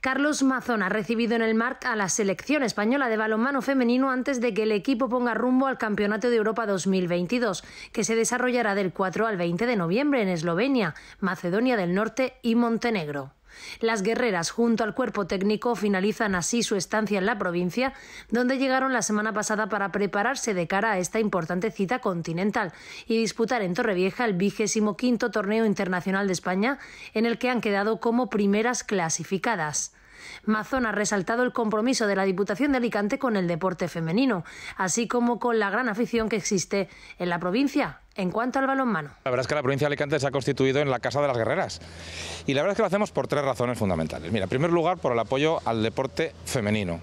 Carlos Mazón ha recibido en el MARC a la selección española de balonmano femenino antes de que el equipo ponga rumbo al Campeonato de Europa 2022, que se desarrollará del 4 al 20 de noviembre en Eslovenia, Macedonia del Norte y Montenegro. Las guerreras, junto al cuerpo técnico, finalizan así su estancia en la provincia, donde llegaron la semana pasada para prepararse de cara a esta importante cita continental y disputar en Torrevieja el vigésimo quinto torneo internacional de España, en el que han quedado como primeras clasificadas. Mazón ha resaltado el compromiso de la Diputación de Alicante con el deporte femenino, así como con la gran afición que existe en la provincia, en cuanto al balonmano. La verdad es que la provincia de Alicante se ha constituido en la Casa de las Guerreras. Y la verdad es que lo hacemos por tres razones fundamentales. Mira, en primer lugar, por el apoyo al deporte femenino,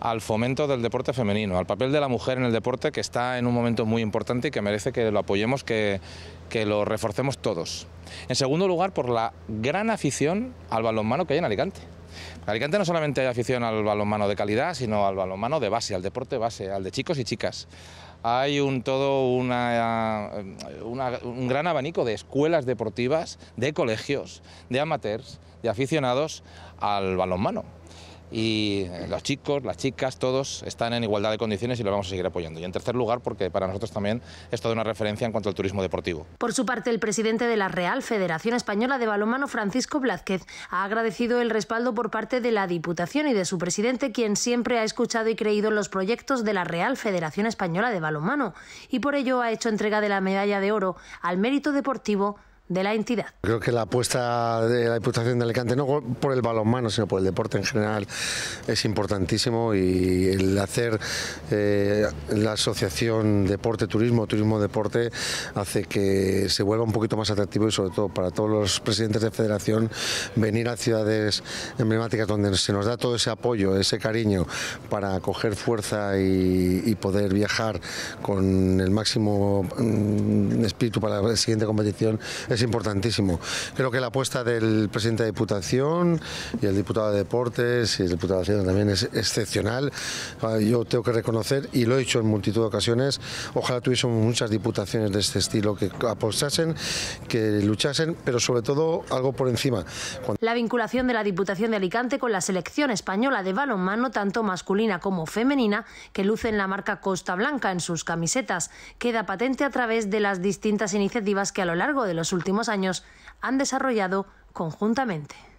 al fomento del deporte femenino, al papel de la mujer en el deporte que está en un momento muy importante y que merece que lo apoyemos, que, que lo reforcemos todos. En segundo lugar, por la gran afición al balonmano que hay en Alicante. En Alicante no solamente hay afición al balonmano de calidad, sino al balonmano de base, al deporte base, al de chicos y chicas hay un todo un gran abanico de escuelas deportivas, de colegios, de amateurs, de aficionados al balonmano y eh, los chicos, las chicas, todos están en igualdad de condiciones y lo vamos a seguir apoyando. Y en tercer lugar, porque para nosotros también es toda una referencia en cuanto al turismo deportivo. Por su parte, el presidente de la Real Federación Española de Balonmano, Francisco Blázquez, ha agradecido el respaldo por parte de la Diputación y de su presidente, quien siempre ha escuchado y creído en los proyectos de la Real Federación Española de Balonmano y por ello ha hecho entrega de la medalla de oro al mérito deportivo de la entidad. Creo que la apuesta de la Diputación de Alicante, no por el balonmano, sino por el deporte en general, es importantísimo y el hacer eh, la asociación deporte-turismo, turismo-deporte, hace que se vuelva un poquito más atractivo y sobre todo para todos los presidentes de federación venir a ciudades emblemáticas donde se nos da todo ese apoyo, ese cariño para coger fuerza y, poder viajar con el máximo mm, espíritu para la siguiente competición es importantísimo. Creo que la apuesta del presidente de Diputación y el diputado de Deportes y el diputado de Hacienda también es excepcional. Ah, yo tengo que reconocer, y lo he hecho en multitud de ocasiones, ojalá tuviésemos muchas diputaciones de este estilo que apostasen, que luchasen, pero sobre todo algo por encima. La vinculación de la Diputación de Alicante con la selección española de balonmano, tanto masculina como femenina, que luce en la marca Costa Blanca en sus camisetas, queda patente a través de las distintas iniciativas que a lo largo de los últimos años han desarrollado conjuntamente.